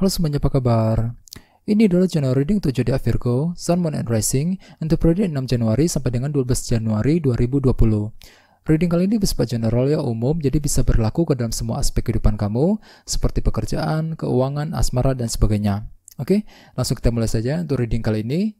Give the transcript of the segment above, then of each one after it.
Halo semuanya apa kabar? Ini adalah channel reading untuk zodiak Virgo, Sun, Moon, and Rising untuk periode 6 Januari sampai dengan 12 Januari 2020. Reading kali ini bersifat general ya umum, jadi bisa berlaku ke dalam semua aspek kehidupan kamu, seperti pekerjaan, keuangan, asmara, dan sebagainya. Oke, langsung kita mulai saja untuk reading kali ini.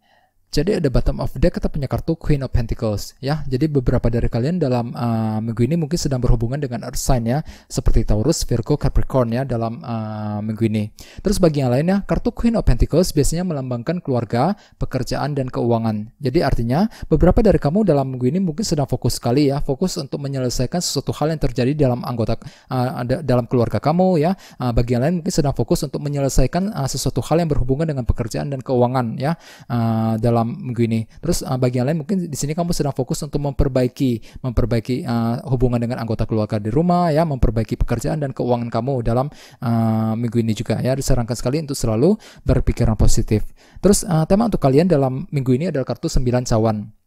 Jadi ada bottom of deck atau punya kartu Queen of Pentacles ya. Jadi beberapa dari kalian dalam uh, minggu ini mungkin sedang berhubungan dengan earth sign ya, seperti Taurus, Virgo, Capricorn ya dalam uh, minggu ini. Terus bagi yang lainnya, kartu Queen of Pentacles biasanya melambangkan keluarga, pekerjaan dan keuangan. Jadi artinya beberapa dari kamu dalam minggu ini mungkin sedang fokus sekali ya, fokus untuk menyelesaikan sesuatu hal yang terjadi dalam anggota uh, dalam keluarga kamu ya. Uh, bagi yang lain mungkin sedang fokus untuk menyelesaikan uh, sesuatu hal yang berhubungan dengan pekerjaan dan keuangan ya. Uh, dalam dalam minggu ini. Terus uh, eh, bagian lain mungkin di sini kamu sedang fokus untuk memperbaiki memperbaiki uh, hubungan dengan anggota keluarga di rumah ya, memperbaiki pekerjaan dan keuangan kamu dalam uh, minggu ini juga ya. Disarankan sekali untuk selalu berpikiran positif. Terus uh, tema untuk kalian dalam minggu ini adalah kartu 9 cawan.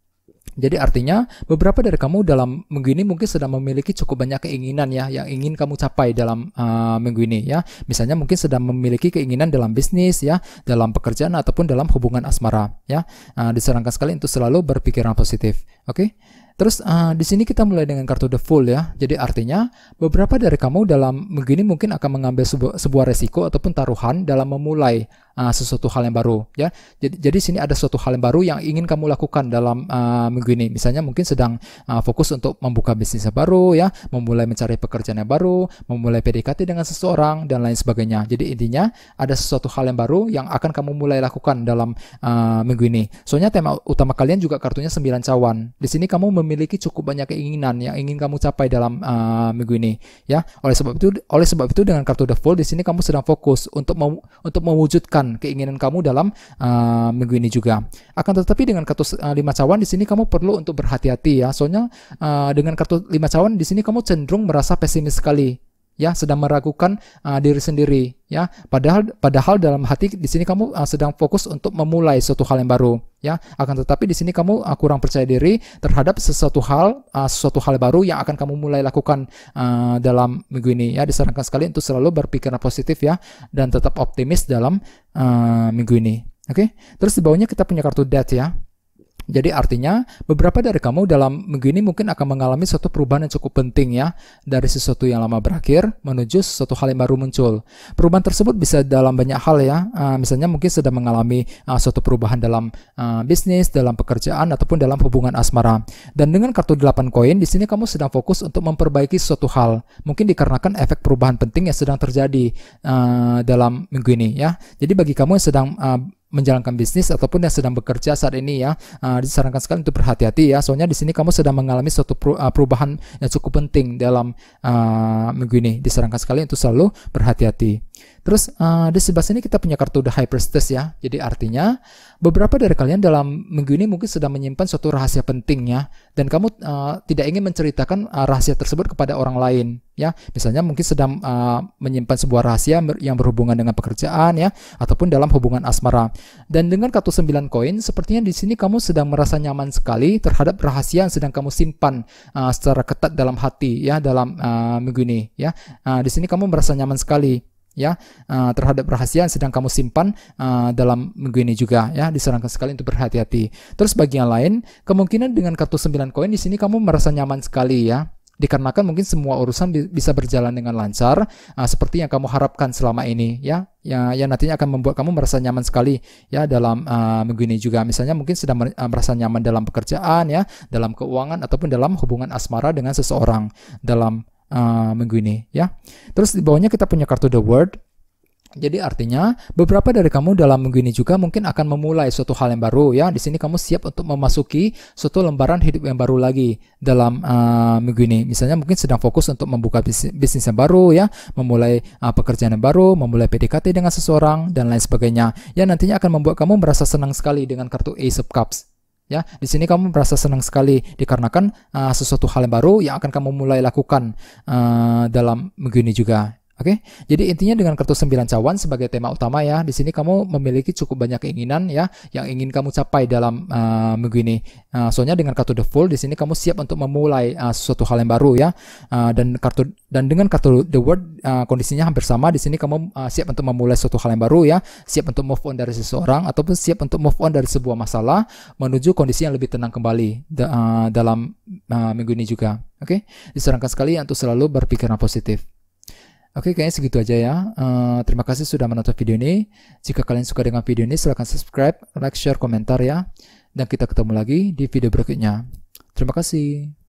Jadi artinya beberapa dari kamu dalam minggu ini mungkin sedang memiliki cukup banyak keinginan ya yang ingin kamu capai dalam uh, minggu ini ya. Misalnya mungkin sedang memiliki keinginan dalam bisnis ya, dalam pekerjaan ataupun dalam hubungan asmara ya. Uh, disarankan sekali untuk selalu berpikiran positif. Oke. Okay? Terus uh, di sini kita mulai dengan kartu the full ya. Jadi artinya beberapa dari kamu dalam begini mungkin akan mengambil sebu sebuah resiko ataupun taruhan dalam memulai uh, sesuatu hal yang baru ya. Jadi jadi sini ada sesuatu hal yang baru yang ingin kamu lakukan dalam uh, minggu ini. Misalnya mungkin sedang uh, fokus untuk membuka bisnis baru ya, memulai mencari pekerjaan yang baru, memulai PDKT dengan seseorang dan lain sebagainya. Jadi intinya ada sesuatu hal yang baru yang akan kamu mulai lakukan dalam uh, minggu ini. Soalnya tema utama kalian juga kartunya sembilan cawan di sini kamu memiliki cukup banyak keinginan yang ingin kamu capai dalam uh, minggu ini, ya. Oleh sebab itu, oleh sebab itu dengan kartu The Fool di sini kamu sedang fokus untuk mem untuk mewujudkan keinginan kamu dalam uh, minggu ini juga. Akan tetapi dengan kartu uh, lima cawan di sini kamu perlu untuk berhati-hati ya. Soalnya uh, dengan kartu lima cawan di sini kamu cenderung merasa pesimis sekali ya sedang meragukan uh, diri sendiri ya padahal padahal dalam hati di sini kamu uh, sedang fokus untuk memulai suatu hal yang baru ya akan tetapi di sini kamu uh, kurang percaya diri terhadap sesuatu hal uh, sesuatu hal baru yang akan kamu mulai lakukan uh, dalam minggu ini ya disarankan sekali untuk selalu berpikiran positif ya dan tetap optimis dalam uh, minggu ini oke okay? terus di bawahnya kita punya kartu debt ya jadi artinya beberapa dari kamu dalam minggu ini mungkin akan mengalami suatu perubahan yang cukup penting ya dari sesuatu yang lama berakhir menuju sesuatu hal yang baru muncul. Perubahan tersebut bisa dalam banyak hal ya. Eh, misalnya mungkin sedang mengalami eh, suatu perubahan dalam eh, bisnis, dalam pekerjaan ataupun dalam hubungan asmara. Dan dengan kartu 8 koin di sini kamu sedang fokus untuk memperbaiki suatu hal. Mungkin dikarenakan efek perubahan penting yang sedang terjadi dalam minggu ini ya. Jadi bagi kamu yang sedang menjalankan bisnis ataupun yang sedang bekerja saat ini ya uh, disarankan sekali untuk berhati-hati ya soalnya di sini kamu sedang mengalami suatu ah, perubahan yang cukup penting dalam uh, minggu ini disarankan sekali untuk selalu berhati-hati Terus uh, di sebelah sini kita punya kartu The Hyperstes ya. Jadi artinya beberapa dari kalian dalam minggu ini mungkin sedang menyimpan suatu rahasia penting ya dan kamu uh, tidak ingin menceritakan uh, rahasia tersebut kepada orang lain ya. Misalnya mungkin sedang uh, menyimpan sebuah rahasia yang berhubungan dengan pekerjaan ya ataupun dalam hubungan asmara. Dan dengan kartu 9 koin sepertinya di sini kamu sedang merasa nyaman sekali terhadap rahasia yang sedang kamu simpan uh, secara ketat dalam hati ya dalam uh, minggu ini ya. Uh, di sini kamu merasa nyaman sekali ya uh, terhadap rahasia yang sedang kamu simpan uh, dalam minggu ini juga ya disarankan sekali untuk berhati-hati. Terus bagian lain, kemungkinan dengan kartu 9 koin di sini kamu merasa nyaman sekali ya dikarenakan mungkin semua urusan bisa berjalan dengan lancar uh, seperti yang kamu harapkan selama ini ya ya yang nantinya akan membuat kamu merasa nyaman sekali ya dalam uh, minggu ini juga misalnya mungkin sedang merasa nyaman dalam pekerjaan ya dalam keuangan ataupun dalam hubungan asmara dengan seseorang dalam uh, minggu ini ya. Terus di bawahnya kita punya kartu The Word. Jadi artinya beberapa dari kamu dalam minggu ini juga mungkin akan memulai suatu hal yang baru ya. Di sini kamu siap untuk memasuki suatu lembaran hidup yang baru lagi dalam uh, minggu ini. Misalnya mungkin sedang fokus untuk membuka bisnis, bisnis yang baru ya, memulai uh, pekerjaan yang baru, memulai PDKT dengan seseorang dan lain sebagainya. Ya nantinya akan membuat kamu merasa senang sekali dengan kartu Ace of Cups ya di sini kamu merasa senang sekali dikarenakan uh, sesuatu hal yang baru yang akan kamu mulai lakukan uh, dalam begini juga Oke, jadi intinya dengan kartu 9 cawan sebagai tema utama ya, di sini kamu memiliki cukup banyak keinginan ya yang ingin kamu capai dalam uh, minggu ini. Uh, soalnya dengan kartu The full di sini kamu siap untuk memulai uh, sesuatu hal yang baru ya. Uh, dan kartu dan dengan kartu The Word uh, kondisinya hampir sama. Di sini kamu uh, siap untuk memulai suatu hal yang baru ya, siap untuk move on dari seseorang ataupun siap untuk move on dari sebuah masalah menuju kondisi yang lebih tenang kembali da, uh, dalam uh, minggu ini juga. Oke, okay? disarankan sekali untuk selalu berpikiran positif. Oke, okay, kayaknya segitu aja ya. Uh, terima kasih sudah menonton video ini. Jika kalian suka dengan video ini, silahkan subscribe, like, share, komentar ya. Dan kita ketemu lagi di video berikutnya. Terima kasih.